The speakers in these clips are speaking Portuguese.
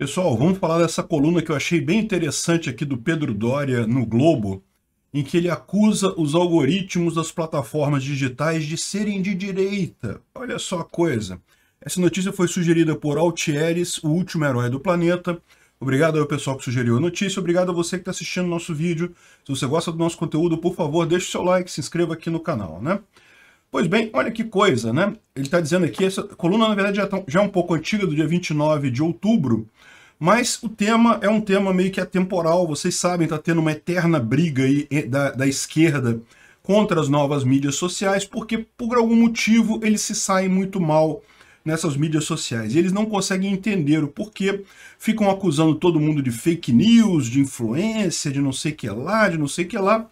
Pessoal, vamos falar dessa coluna que eu achei bem interessante aqui do Pedro Doria no Globo, em que ele acusa os algoritmos das plataformas digitais de serem de direita. Olha só a coisa. Essa notícia foi sugerida por Altieres, o último herói do planeta. Obrigado ao pessoal que sugeriu a notícia, obrigado a você que está assistindo nosso vídeo. Se você gosta do nosso conteúdo, por favor, deixe seu like, se inscreva aqui no canal, né? Pois bem, olha que coisa, né? Ele está dizendo aqui, essa coluna na verdade já, tá já é um pouco antiga, do dia 29 de outubro, mas o tema é um tema meio que atemporal, vocês sabem, está tendo uma eterna briga aí da, da esquerda contra as novas mídias sociais, porque por algum motivo eles se saem muito mal nessas mídias sociais. E eles não conseguem entender o porquê, ficam acusando todo mundo de fake news, de influência, de não sei que lá, de não sei que lá.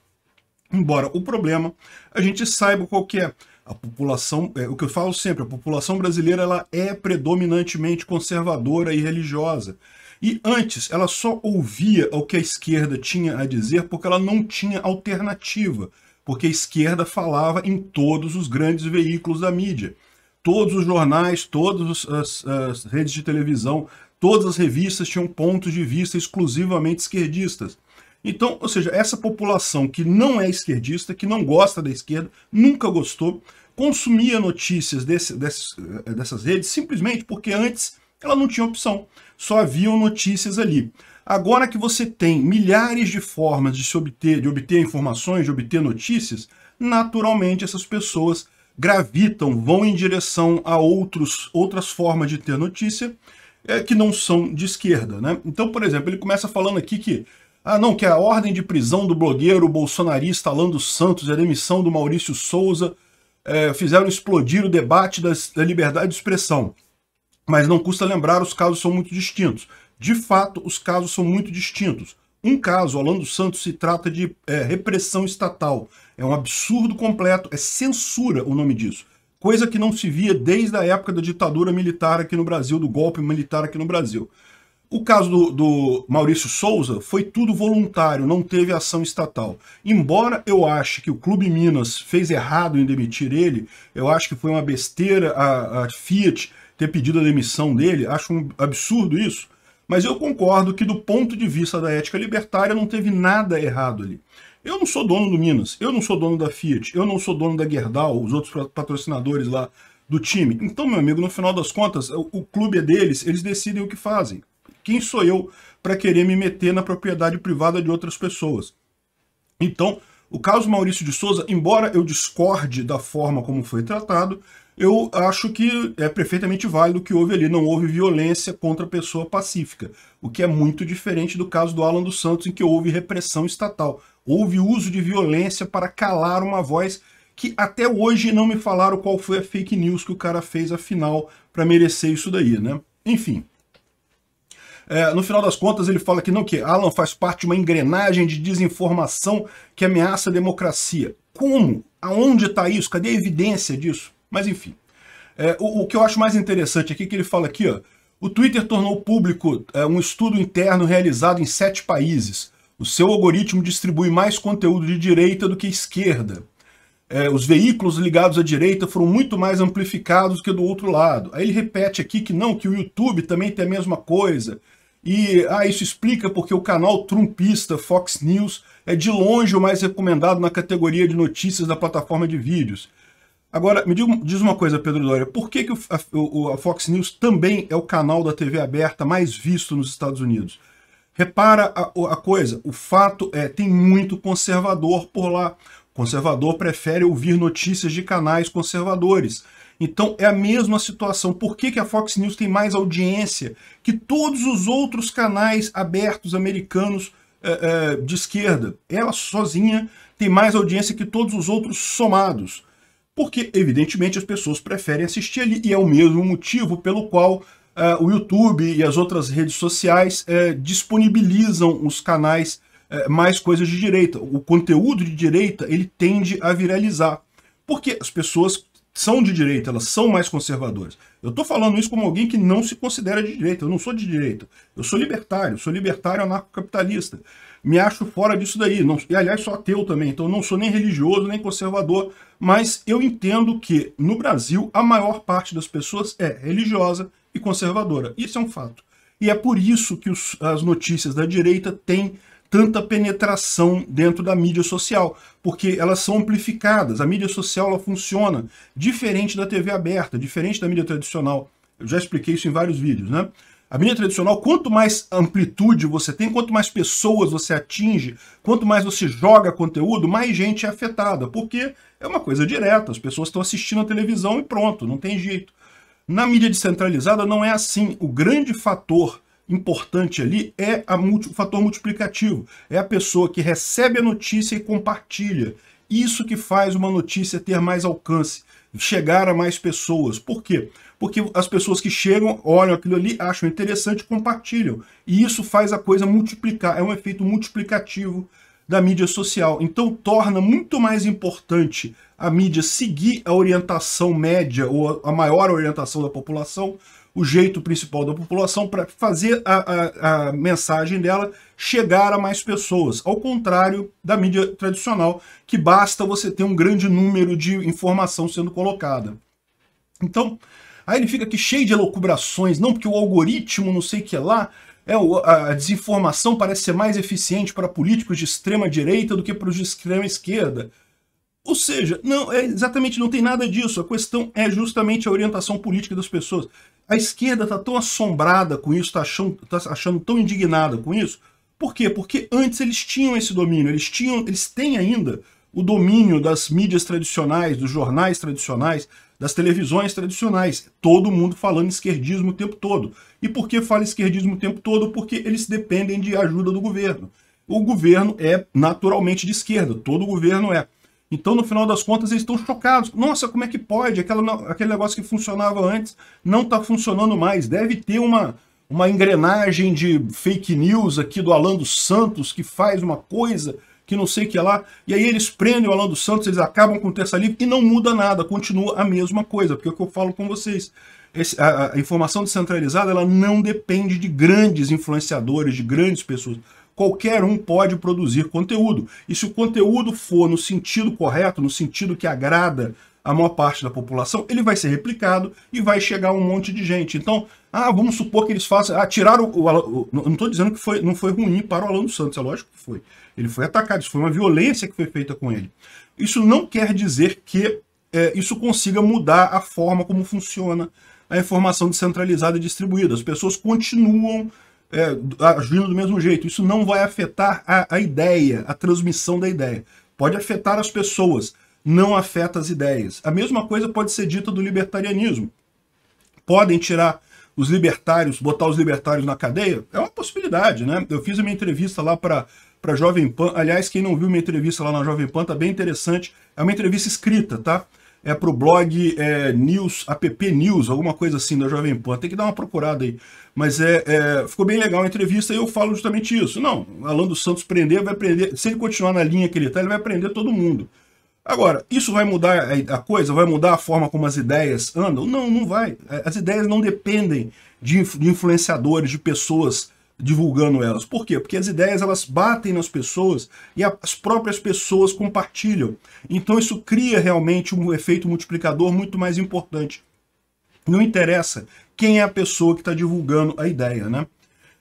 Embora o problema a gente saiba qual que é. A população, é, o que eu falo sempre, a população brasileira ela é predominantemente conservadora e religiosa. E antes, ela só ouvia o que a esquerda tinha a dizer porque ela não tinha alternativa, porque a esquerda falava em todos os grandes veículos da mídia. Todos os jornais, todas as, as redes de televisão, todas as revistas tinham pontos de vista exclusivamente esquerdistas. Então, ou seja, essa população que não é esquerdista, que não gosta da esquerda, nunca gostou, consumia notícias desse, dessas, eh, dessas redes simplesmente porque antes ela não tinha opção, só haviam notícias ali. Agora que você tem milhares de formas de se obter, de obter informações, de obter notícias, naturalmente essas pessoas gravitam, vão em direção a outros, outras formas de ter notícia é, que não são de esquerda. Né? Então, por exemplo, ele começa falando aqui que ah, não, que é a ordem de prisão do blogueiro bolsonarista Alando Santos e a demissão do Maurício Souza é, fizeram explodir o debate das, da liberdade de expressão. Mas não custa lembrar, os casos são muito distintos. De fato, os casos são muito distintos. Um caso, Alando Santos, se trata de é, repressão estatal. É um absurdo completo, é censura o nome disso. Coisa que não se via desde a época da ditadura militar aqui no Brasil, do golpe militar aqui no Brasil. O caso do, do, Maurício Souza foi tudo voluntário, não teve ação estatal. Embora eu ache que o Clube Minas fez errado em demitir ele, eu acho que foi uma besteira a, a Fiat ter pedido a demissão dele, acho um absurdo isso, mas eu concordo que do ponto de vista da ética libertária não teve nada errado ali. Eu não sou dono do Minas, eu não sou dono da Fiat, eu não sou dono da Gerdau, os outros patrocinadores lá do time. Então, meu amigo, no final das contas, o, o clube é deles, eles decidem o que fazem. Quem sou eu para querer me meter na propriedade privada de outras pessoas? Então, o caso Maurício de Souza, embora eu discorde da forma como foi tratado, eu acho que é perfeitamente válido que houve ali, não houve violência contra a pessoa pacífica, o que é muito diferente do caso do Alan dos Santos, em que houve repressão estatal. Houve uso de violência para calar uma voz que até hoje não me falaram qual foi a fake news que o cara fez afinal para merecer isso daí, né? Enfim, é, no final das contas, ele fala que não, que Alan faz parte de uma engrenagem de desinformação que ameaça a democracia. Como? Aonde está isso? Cadê a evidência disso? Mas enfim. É, o, o, que eu acho mais interessante aqui é que ele fala aqui, ó, o Twitter tornou público é, um estudo interno realizado em sete países. O seu algoritmo distribui mais conteúdo de direita do que esquerda. É, os veículos ligados à direita foram muito mais amplificados que do outro lado. Aí ele repete aqui que não, que o YouTube também tem a mesma coisa. E ah, isso explica porque o canal trumpista Fox News é de longe o mais recomendado na categoria de notícias da plataforma de vídeos. Agora, me diz uma coisa, Pedro Doria, por que, que a, o, Fox News também é o canal da TV aberta mais visto nos Estados Unidos? Repara a, a coisa, o fato é, tem muito conservador por lá. O conservador prefere ouvir notícias de canais conservadores. Então é a mesma situação. Por que, que a Fox News tem mais audiência que todos os outros canais abertos americanos é, é, de esquerda? Ela sozinha tem mais audiência que todos os outros somados. Porque, evidentemente, as pessoas preferem assistir ali, e é o mesmo motivo pelo qual eh, o YouTube e as outras redes sociais disponibilizam os canais mais coisas de direita. O conteúdo de direita ele tende a viralizar, porque as pessoas são de direita, elas são mais conservadoras. Eu estou falando isso como alguém que não se considera de direita. Eu não sou de direita. Eu sou libertário, sou libertário anarcocapitalista. Me acho fora disso daí. Não, e, aliás, sou ateu também, então não sou nem religioso, nem conservador. Mas eu entendo que, no Brasil, a maior parte das pessoas é religiosa e conservadora. Isso é um fato. E é por isso que os, as notícias da direita têm tanta penetração dentro da mídia social, porque elas são amplificadas. A mídia social ela funciona diferente da TV aberta, diferente da mídia tradicional. Eu já expliquei isso em vários vídeos, né? A mídia tradicional, quanto mais amplitude você tem, quanto mais pessoas você atinge, quanto mais você joga conteúdo, mais gente é afetada, porque é uma coisa direta, as pessoas estão assistindo a televisão e pronto, não tem jeito. Na mídia descentralizada não é assim. O grande fator importante ali é multi, o fator multiplicativo. É a pessoa que recebe a notícia e compartilha. Isso que faz uma notícia ter mais alcance, chegar a mais pessoas. Por quê? Porque as pessoas que chegam, olham aquilo ali, acham interessante e compartilham. E isso faz a coisa multiplicar. É um efeito multiplicativo da mídia social. Então torna muito mais importante a mídia seguir a orientação média ou a maior orientação da população o jeito principal da população para fazer a, a, a, mensagem dela chegar a mais pessoas, ao contrário da mídia tradicional, que basta você ter um grande número de informação sendo colocada. Então, aí ele fica aqui cheio de elucubrações, não porque o algoritmo não sei o que lá, é, a desinformação parece ser mais eficiente para políticos de extrema direita do que para os de extrema esquerda. Ou seja, não, é exatamente não tem nada disso. A questão é justamente a orientação política das pessoas. A esquerda está tão assombrada com isso, está achando, tá achando tão indignada com isso. Por quê? Porque antes eles tinham esse domínio, eles tinham, eles têm ainda o domínio das mídias tradicionais, dos jornais tradicionais, das televisões tradicionais. Todo mundo falando esquerdismo o tempo todo. E por que fala esquerdismo o tempo todo? Porque eles dependem de ajuda do governo. O governo é naturalmente de esquerda, todo governo é. Então, no final das contas, eles estão chocados. Nossa, como é que pode? Aquela, aquele negócio que funcionava antes não está funcionando mais. Deve ter uma, uma engrenagem de fake news aqui do Alan dos Santos que faz uma coisa que não sei o que lá. E aí eles prendem o Alan dos Santos, eles acabam com o terça livre e não muda nada, continua a mesma coisa. Porque é o que eu falo com vocês. Esse, a, a informação descentralizada ela não depende de grandes influenciadores, de grandes pessoas qualquer um pode produzir conteúdo. E se o conteúdo for no sentido correto, no sentido que agrada a maior parte da população, ele vai ser replicado e vai chegar um monte de gente. Então, ah, vamos supor que eles façam. Ah, tiraram o. o, o não estou dizendo que foi, não foi ruim para o Alan Santos, é lógico que foi. Ele foi atacado, isso foi uma violência que foi feita com ele. Isso não quer dizer que é, isso consiga mudar a forma como funciona a informação descentralizada e distribuída. As pessoas continuam é, agindo do mesmo jeito. Isso não vai afetar a, a ideia, a transmissão da ideia. Pode afetar as pessoas, não afeta as ideias. A mesma coisa pode ser dita do libertarianismo. Podem tirar os libertários, botar os libertários na cadeia? É uma possibilidade, né? Eu fiz uma entrevista lá para para Jovem Pan. Aliás, quem não viu minha entrevista lá na Jovem Pan, tá bem interessante. É uma entrevista escrita, tá? é pro blog é, News, app News, alguma coisa assim da Jovem Pan. Tem que dar uma procurada aí. Mas é, é ficou bem legal a entrevista e eu falo justamente isso. Não, Alan dos Santos prender, vai prender. Se ele continuar na linha que ele está, ele vai prender todo mundo. Agora, isso vai mudar a coisa? Vai mudar a forma como as ideias andam? Não, não vai. As ideias não dependem de, influenciadores, de pessoas divulgando elas. Por quê? Porque as ideias elas batem nas pessoas e as próprias pessoas compartilham. Então isso cria realmente um efeito multiplicador muito mais importante. Não interessa quem é a pessoa que está divulgando a ideia, né?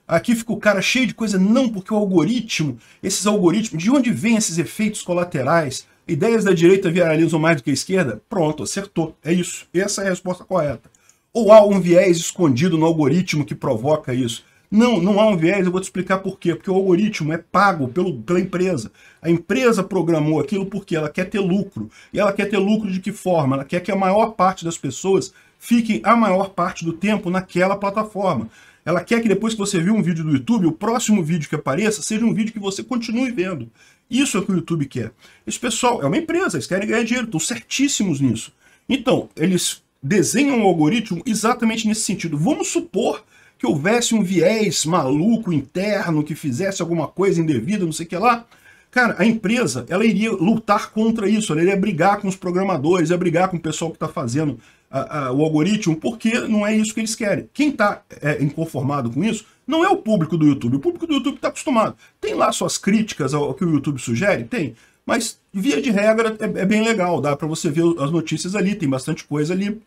Aqui fica o cara cheio de coisa, não, porque o algoritmo, esses algoritmos, de onde vêm esses efeitos colaterais? Ideias da direita viralizam mais do que a esquerda? Pronto, acertou. É isso. Essa é a resposta correta. Ou há um viés escondido no algoritmo que provoca isso? Não, não há um viés, eu vou te explicar por quê. Porque o algoritmo é pago pelo, pela empresa. A empresa programou aquilo porque ela quer ter lucro. E ela quer ter lucro de que forma? Ela quer que a maior parte das pessoas fiquem a maior parte do tempo naquela plataforma. Ela quer que depois que você viu um vídeo do YouTube, o próximo vídeo que apareça seja um vídeo que você continue vendo. Isso é o que o YouTube quer. Esse pessoal é uma empresa, eles querem ganhar dinheiro, estão certíssimos nisso. Então, eles desenham um algoritmo exatamente nesse sentido. Vamos supor que houvesse um viés maluco interno que fizesse alguma coisa indevida, não sei o que lá, cara, a empresa ela iria lutar contra isso, ela iria brigar com os programadores, ia brigar com o pessoal que está fazendo a, a, o algoritmo, porque não é isso que eles querem. Quem está é, inconformado com isso não é o público do YouTube. O público do YouTube está acostumado. Tem lá suas críticas ao, que o YouTube sugere? Tem. Mas, via de regra, é, é bem legal. Dá para você ver as notícias ali, tem bastante coisa ali.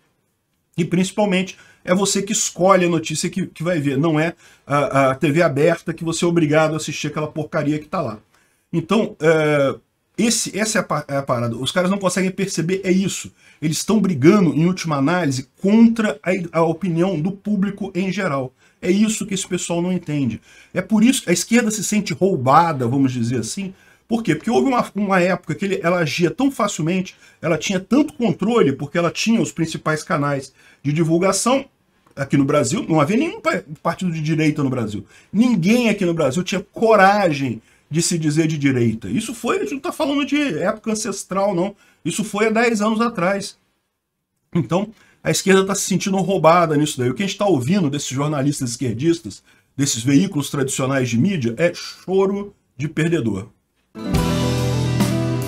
E principalmente é você que escolhe a notícia que, que vai ver, não é a, a TV aberta que você é obrigado a assistir aquela porcaria que está lá. Então, é, esse, essa é a, é a parada. Os caras não conseguem perceber, é isso. Eles estão brigando, em última análise, contra a, a opinião do público em geral. É isso que esse pessoal não entende. É por isso que a esquerda se sente roubada, vamos dizer assim, por quê? Porque houve uma, uma época que ele, ela agia tão facilmente, ela tinha tanto controle, porque ela tinha os principais canais de divulgação. Aqui no Brasil, não havia nenhum partido de direita no Brasil. Ninguém aqui no Brasil tinha coragem de se dizer de direita. Isso foi, a gente não está falando de época ancestral, não. Isso foi há 10 anos atrás. Então, a esquerda está se sentindo roubada nisso daí. O que a gente está ouvindo desses jornalistas esquerdistas, desses veículos tradicionais de mídia, é choro de perdedor.